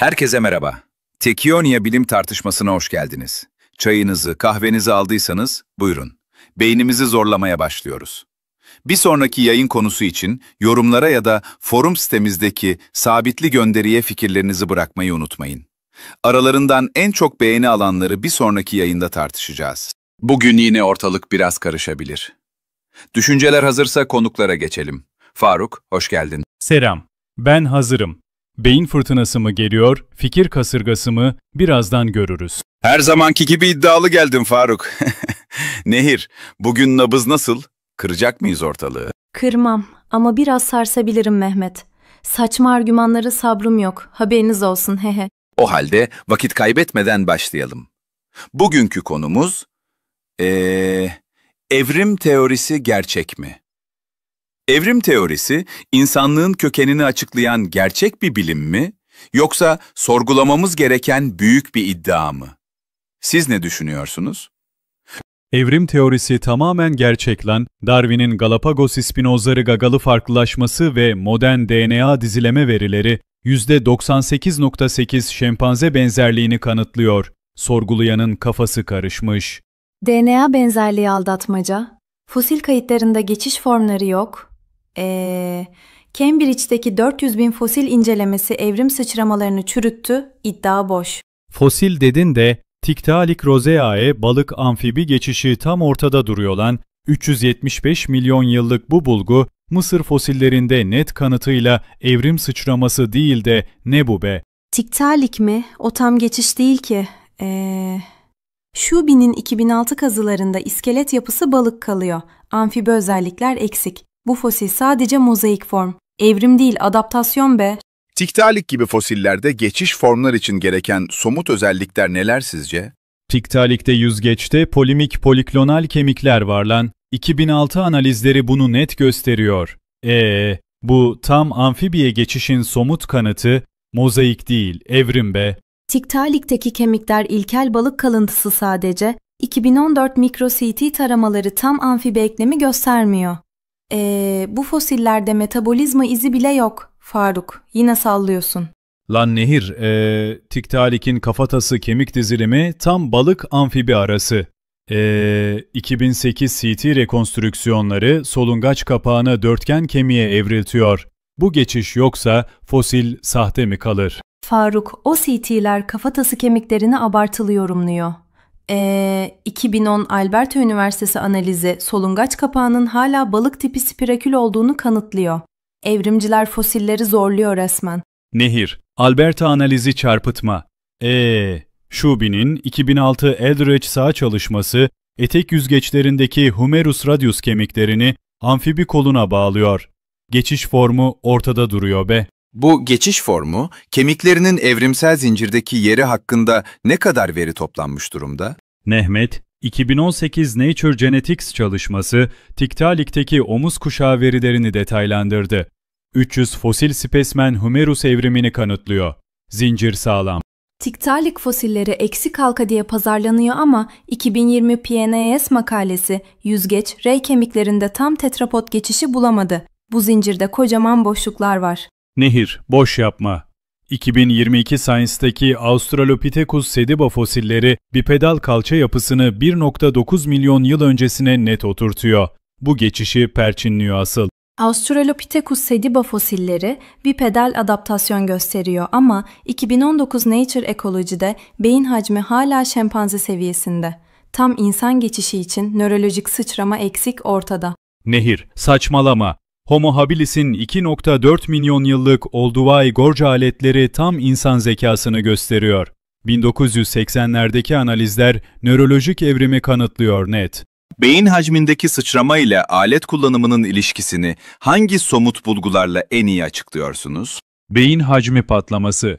Herkese merhaba. Tekionia bilim tartışmasına hoş geldiniz. Çayınızı, kahvenizi aldıysanız buyurun. Beynimizi zorlamaya başlıyoruz. Bir sonraki yayın konusu için yorumlara ya da forum sitemizdeki sabitli gönderiye fikirlerinizi bırakmayı unutmayın. Aralarından en çok beğeni alanları bir sonraki yayında tartışacağız. Bugün yine ortalık biraz karışabilir. Düşünceler hazırsa konuklara geçelim. Faruk, hoş geldin. Selam, ben hazırım. Beyin fırtınası mı geliyor, fikir kasırgası mı birazdan görürüz. Her zamanki gibi iddialı geldin Faruk. Nehir, bugün nabız nasıl? Kıracak mıyız ortalığı? Kırmam ama biraz sarsabilirim Mehmet. Saçma argümanlara sabrım yok. Haberiniz olsun hehe. O halde vakit kaybetmeden başlayalım. Bugünkü konumuz... Ee, evrim teorisi gerçek mi? Evrim teorisi insanlığın kökenini açıklayan gerçek bir bilim mi yoksa sorgulamamız gereken büyük bir iddia mı? Siz ne düşünüyorsunuz? Evrim teorisi tamamen gerçeklen, Darwin'in Galapagos ispinozları gagalı farklılaşması ve modern DNA dizileme verileri %98.8 şempanze benzerliğini kanıtlıyor. Sorgulayanın kafası karışmış. DNA benzerliği aldatmaca, fosil kayıtlarında geçiş formları yok, ee, Cambridge'deki 400 bin fosil incelemesi evrim sıçramalarını çürüttü, iddia boş. Fosil dedin de Tiktaalik rozeae balık amfibi geçişi tam ortada duruyor lan. 375 milyon yıllık bu bulgu Mısır fosillerinde net kanıtıyla evrim sıçraması değil de ne bu be? Tiktaalik mi? O tam geçiş değil ki. Ee, Şubi'nin 2006 kazılarında iskelet yapısı balık kalıyor. Amfibi özellikler eksik. Bu fosil sadece mozaik form. Evrim değil, adaptasyon be. Tiktalik gibi fosillerde geçiş formlar için gereken somut özellikler neler sizce? Tiktalik'te yüzgeçte polimik poliklonal kemikler var lan. 2006 analizleri bunu net gösteriyor. Ee, bu tam amfibiye geçişin somut kanıtı, mozaik değil, evrim be. Tiktalik'teki kemikler ilkel balık kalıntısı sadece, 2014 mikro CT taramaları tam amfibi eklemi göstermiyor. Ee, bu fosillerde metabolizma izi bile yok Faruk. Yine sallıyorsun. Lan Nehir, ee, Tiktalik'in kafatası kemik dizilimi tam balık amfibi arası. Ee, 2008 CT rekonstrüksiyonları solungaç kapağını dörtgen kemiğe evriltiyor. Bu geçiş yoksa fosil sahte mi kalır? Faruk, o CT'ler kafatası kemiklerini abartılı yorumluyor e, ee, 2010 Alberta Üniversitesi analizi solungaç kapağının hala balık tipi spirakül olduğunu kanıtlıyor. Evrimciler fosilleri zorluyor resmen. Nehir, Alberta analizi çarpıtma. Eee, Şubi'nin 2006 Eldridge sağ çalışması etek yüzgeçlerindeki humerus radius kemiklerini amfibi koluna bağlıyor. Geçiş formu ortada duruyor be. Bu geçiş formu, kemiklerinin evrimsel zincirdeki yeri hakkında ne kadar veri toplanmış durumda? Nehmet, 2018 Nature Genetics çalışması, Tiktaalik'teki omuz kuşağı verilerini detaylandırdı. 300 fosil spesmen Humerus evrimini kanıtlıyor. Zincir sağlam. Tiktaalik fosilleri eksik halka diye pazarlanıyor ama 2020 PNAS makalesi yüzgeç, rey kemiklerinde tam tetrapod geçişi bulamadı. Bu zincirde kocaman boşluklar var. Nehir, boş yapma. 2022 Science'daki Australopithecus sediba fosilleri bipedal kalça yapısını 1.9 milyon yıl öncesine net oturtuyor. Bu geçişi perçinliyor asıl. Australopithecus sediba fosilleri bipedal adaptasyon gösteriyor ama 2019 Nature Ecology'de beyin hacmi hala şempanze seviyesinde. Tam insan geçişi için nörolojik sıçrama eksik ortada. Nehir, saçmalama. Homo habilis'in 2.4 milyon yıllık Olduvai Gorge aletleri tam insan zekasını gösteriyor. 1980'lerdeki analizler nörolojik evrimi kanıtlıyor net. Beyin hacmindeki sıçrama ile alet kullanımının ilişkisini hangi somut bulgularla en iyi açıklıyorsunuz? Beyin hacmi patlaması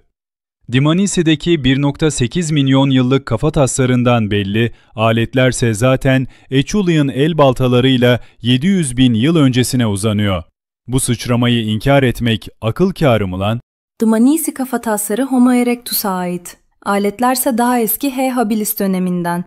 Dimanisi'deki 1.8 milyon yıllık kafa taslarından belli, aletlerse zaten Echulian el baltalarıyla 700 bin yıl öncesine uzanıyor. Bu sıçramayı inkar etmek akıl kârı mı lan? The kafa tasları Homo erectus'a ait. Aletlerse daha eski H. habilis döneminden.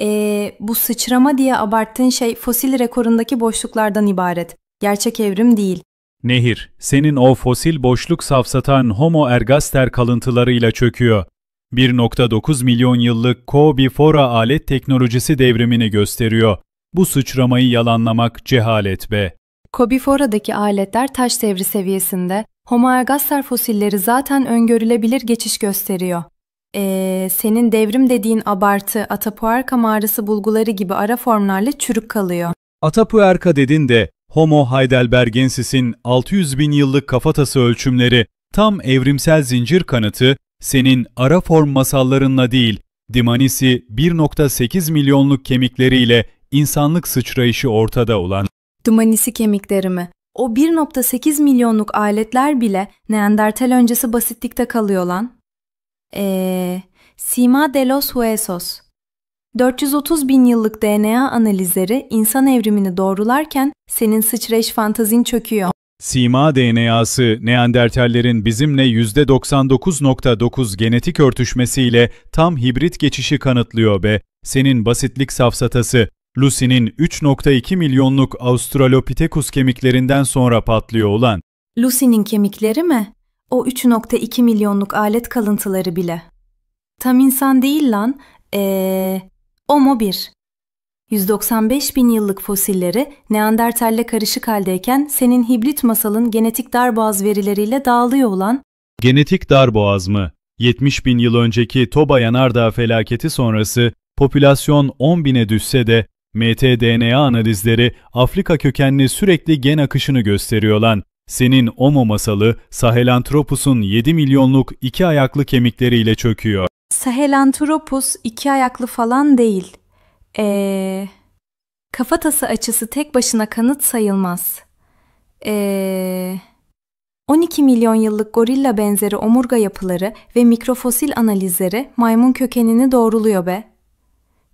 Eee bu sıçrama diye abarttığın şey fosil rekorundaki boşluklardan ibaret. Gerçek evrim değil. Nehir, senin o fosil boşluk safsatan Homo ergaster kalıntılarıyla çöküyor. 1.9 milyon yıllık Ko-Bifora alet teknolojisi devrimini gösteriyor. Bu sıçramayı yalanlamak cehalet be. Kobifora'daki aletler taş devri seviyesinde, Homo ergaster fosilleri zaten öngörülebilir geçiş gösteriyor. Ee, senin devrim dediğin abartı, Atapuerka mağarası bulguları gibi ara formlarla çürük kalıyor. Atapuerka dedin de Homo heidelbergensis'in 600 bin yıllık kafatası ölçümleri tam evrimsel zincir kanıtı senin ara form masallarınla değil, Dimanisi 1.8 milyonluk kemikleriyle insanlık sıçrayışı ortada olan Dumanisi kemiklerimi, o 1.8 milyonluk aletler bile Neandertal öncesi basitlikte kalıyor lan. Eee, Sima de los Huesos. 430 bin yıllık DNA analizleri insan evrimini doğrularken senin sıçrayış fantazin çöküyor. Sima DNA'sı Neandertallerin bizimle %99.9 genetik örtüşmesiyle tam hibrit geçişi kanıtlıyor be. Senin basitlik safsatası Lucy'nin 3.2 milyonluk Australopithecus kemiklerinden sonra patlıyor olan. Lucy'nin kemikleri mi? O 3.2 milyonluk alet kalıntıları bile. Tam insan değil lan. Ee, Homo 1. 195 bin yıllık fosilleri Neandertal'le karışık haldeyken senin hibrit masalın genetik darboğaz verileriyle dağılıyor olan Genetik darboğaz mı? 70 bin yıl önceki Toba Yanardağ felaketi sonrası popülasyon 10 bine düşse de MTDNA analizleri Afrika kökenli sürekli gen akışını gösteriyor gösteriyorlar. Senin Omo masalı Sahelanthropus'un 7 milyonluk iki ayaklı kemikleriyle çöküyor. Sahelanthropus iki ayaklı falan değil. Eee... Kafatası açısı tek başına kanıt sayılmaz. Eee... 12 milyon yıllık gorilla benzeri omurga yapıları ve mikrofosil analizleri maymun kökenini doğruluyor be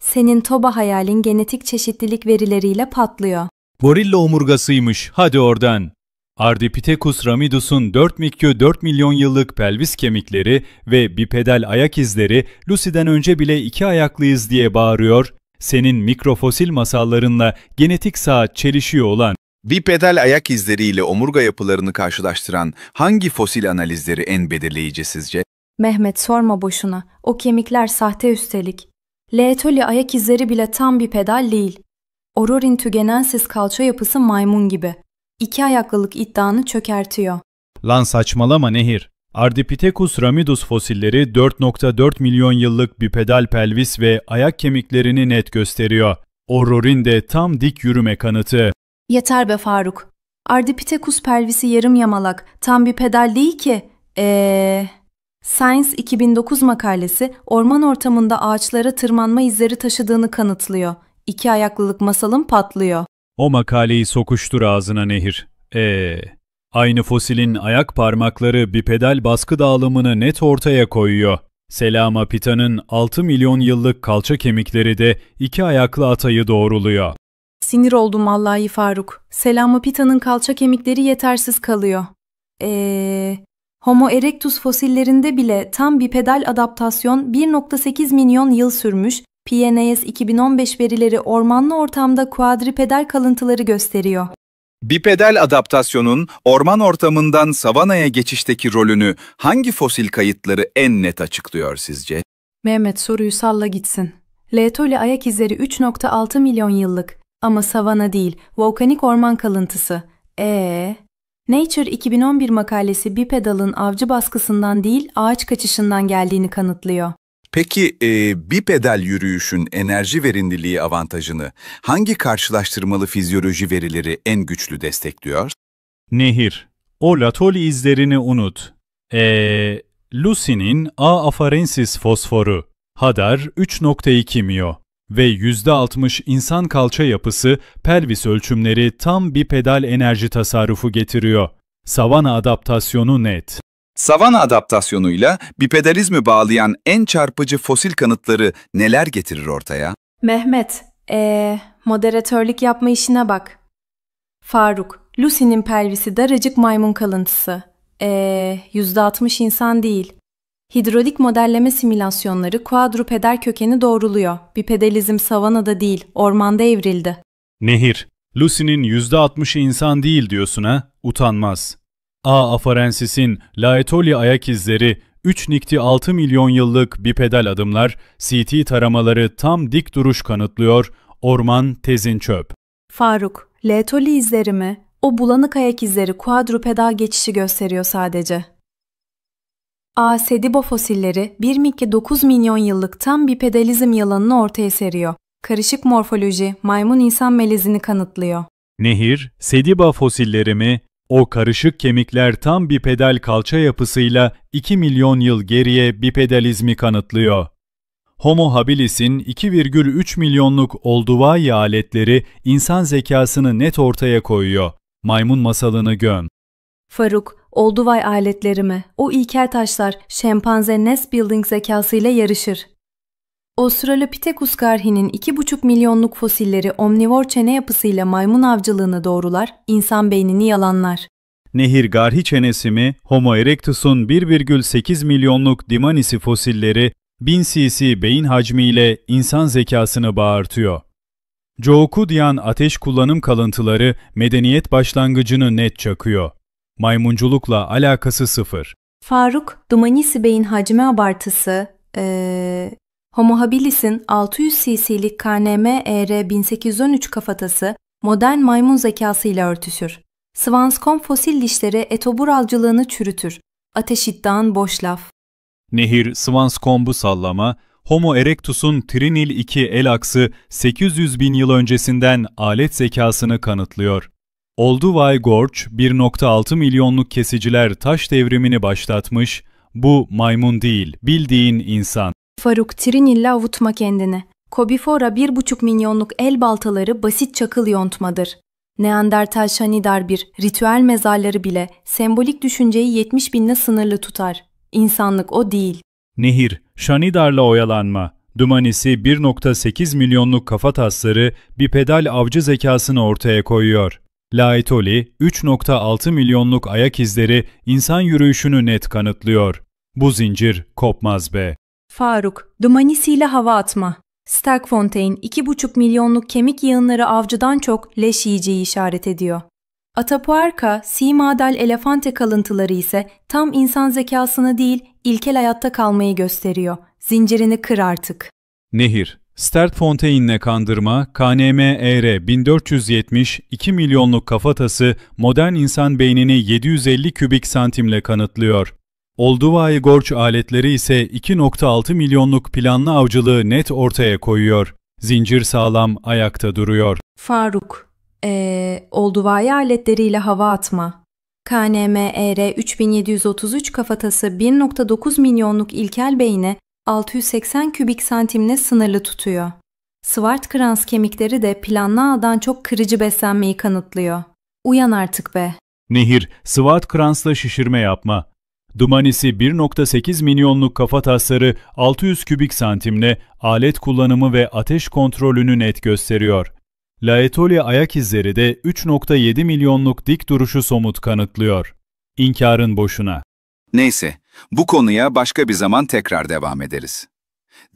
senin toba hayalin genetik çeşitlilik verileriyle patlıyor. Gorilla omurgasıymış, hadi oradan. Ardipithecus ramidus'un 4 mikyo 4 milyon yıllık pelvis kemikleri ve bipedal ayak izleri Lucy'den önce bile iki ayaklıyız diye bağırıyor, senin mikrofosil masallarınla genetik saat çelişiyor olan. Bipedal ayak izleriyle omurga yapılarını karşılaştıran hangi fosil analizleri en belirleyici sizce? Mehmet sorma boşuna. O kemikler sahte üstelik. Leetoli ayak izleri bile tam bir pedal değil. Ororin tügenensis kalça yapısı maymun gibi. İki ayaklılık iddianı çökertiyor. Lan saçmalama Nehir. Ardipithecus ramidus fosilleri 4.4 milyon yıllık bipedal pelvis ve ayak kemiklerini net gösteriyor. Ororin de tam dik yürüme kanıtı. Yeter be Faruk. Ardipithecus pelvisi yarım yamalak. Tam bir pedal değil ki. Eee... Science 2009 makalesi orman ortamında ağaçlara tırmanma izleri taşıdığını kanıtlıyor. İki ayaklılık masalım patlıyor. O makaleyi sokuştur ağzına nehir. Ee, aynı fosilin ayak parmakları bipedal baskı dağılımını net ortaya koyuyor. Selama Pita'nın 6 milyon yıllık kalça kemikleri de iki ayaklı atayı doğruluyor. Sinir oldum Allah'ı Faruk. Selama Pita'nın kalça kemikleri yetersiz kalıyor. Eee... Homo erectus fosillerinde bile tam bipedal adaptasyon 1.8 milyon yıl sürmüş, PNAS 2015 verileri ormanlı ortamda kuadripedal kalıntıları gösteriyor. Bipedal adaptasyonun orman ortamından savanaya geçişteki rolünü hangi fosil kayıtları en net açıklıyor sizce? Mehmet soruyu salla gitsin. Leetoli ayak izleri 3.6 milyon yıllık ama savana değil, volkanik orman kalıntısı. E Nature 2011 makalesi bipedalın avcı baskısından değil ağaç kaçışından geldiğini kanıtlıyor. Peki e, bipedal yürüyüşün enerji verimliliği avantajını hangi karşılaştırmalı fizyoloji verileri en güçlü destekliyor? Nehir. O latol izlerini unut. Eee... Lusinin A afarensis fosforu. Hadar 3.2 mio ve %60 insan kalça yapısı pelvis ölçümleri tam bir pedal enerji tasarrufu getiriyor. Savana adaptasyonu net. Savana adaptasyonuyla bipedalizmi bağlayan en çarpıcı fosil kanıtları neler getirir ortaya? Mehmet, ee, moderatörlük yapma işine bak. Faruk, Lucy'nin pelvisi daracık maymun kalıntısı. Ee, %60 insan değil. Hidrolik modelleme simülasyonları kuadrupeder kökeni doğruluyor. Bipedalizm savanada değil, ormanda evrildi. Nehir, Lucy'nin %60'ı insan değil diyorsun ha, utanmaz. A. afarensisin Laetoli ayak izleri 3.6 milyon yıllık bipedal adımlar, CT taramaları tam dik duruş kanıtlıyor, orman tezin çöp. Faruk, Laetoli izleri mi? O bulanık ayak izleri kuadrupeda geçişi gösteriyor sadece. A. Sedibo fosilleri 1.9 milyon yıllık tam bipedalizm yalanını ortaya seriyor. Karışık morfoloji maymun insan melezini kanıtlıyor. Nehir, Sediba fosilleri mi? O karışık kemikler tam bipedal kalça yapısıyla 2 milyon yıl geriye bipedalizmi kanıtlıyor. Homo habilis'in 2,3 milyonluk olduvai aletleri insan zekasını net ortaya koyuyor. Maymun masalını gön. Faruk, Olduvay aletlerime, o ilkel taşlar şempanze Nest Building zekasıyla yarışır. Australopithecus garhinin 2,5 milyonluk fosilleri omnivor çene yapısıyla maymun avcılığını doğrular, insan beynini yalanlar. Nehir garhi çenesi mi, Homo erectus'un 1,8 milyonluk Dimanisi fosilleri 1000 cc beyin hacmiyle insan zekasını bağırtıyor. Joe Kudian ateş kullanım kalıntıları medeniyet başlangıcını net çakıyor. Maymunculukla alakası sıfır. Faruk, Dumanisi Bey'in hacmi abartısı, ee, Homo habilis'in 600 cc'lik KNM ER 1813 kafatası modern maymun zekasıyla örtüşür. Swanscombe fosil dişleri etoburalcılığını çürütür. Ateş iddian boş laf. Nehir Swanscombe'u sallama, Homo erectus'un Trinil 2 el aksı 800 bin yıl öncesinden alet zekasını kanıtlıyor. Olduvay Gorge 1.6 milyonluk kesiciler taş devrimini başlatmış, bu maymun değil, bildiğin insan. Faruk Trinilla avutma kendini. Kobifora 1.5 milyonluk el baltaları basit çakıl yontmadır. Neandertal Şanidar bir ritüel mezarları bile sembolik düşünceyi 70 binle sınırlı tutar. İnsanlık o değil. Nehir, Şanidar'la oyalanma. Dumanisi 1.8 milyonluk kafa tasları bir pedal avcı zekasını ortaya koyuyor. Laetoli, 3.6 milyonluk ayak izleri insan yürüyüşünü net kanıtlıyor. Bu zincir kopmaz be. Faruk, dumanisiyle hava atma. Sterkfontein 2,5 milyonluk kemik yığınları avcıdan çok leş yiyeceği işaret ediyor. Atapuerka, Simadel elefante kalıntıları ise tam insan zekasını değil ilkel hayatta kalmayı gösteriyor. Zincirini kır artık. Nehir, Stertfontaine'le kandırma, KNM-ER 1470, 2 milyonluk kafatası modern insan beynini 750 kübik santimle kanıtlıyor. Olduvai Gorç aletleri ise 2.6 milyonluk planlı avcılığı net ortaya koyuyor. Zincir sağlam ayakta duruyor. Faruk, ee, Olduvai aletleriyle hava atma. KNM-ER 3733 kafatası 1.9 milyonluk ilkel beyni 680 kübik santimle sınırlı tutuyor. Schwarz-Krans kemikleri de planlı ağdan çok kırıcı beslenmeyi kanıtlıyor. Uyan artık be. Nehir, Schwarz-Krans'la şişirme yapma. Dumanisi 1.8 milyonluk kafa tasları 600 kübik santimle alet kullanımı ve ateş kontrolünü net gösteriyor. Laetoli ayak izleri de 3.7 milyonluk dik duruşu somut kanıtlıyor. İnkarın boşuna. Neyse, bu konuya başka bir zaman tekrar devam ederiz.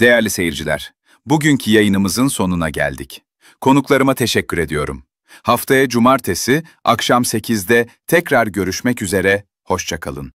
Değerli seyirciler, bugünkü yayınımızın sonuna geldik. Konuklarıma teşekkür ediyorum. Haftaya cumartesi akşam 8'de tekrar görüşmek üzere, hoşçakalın.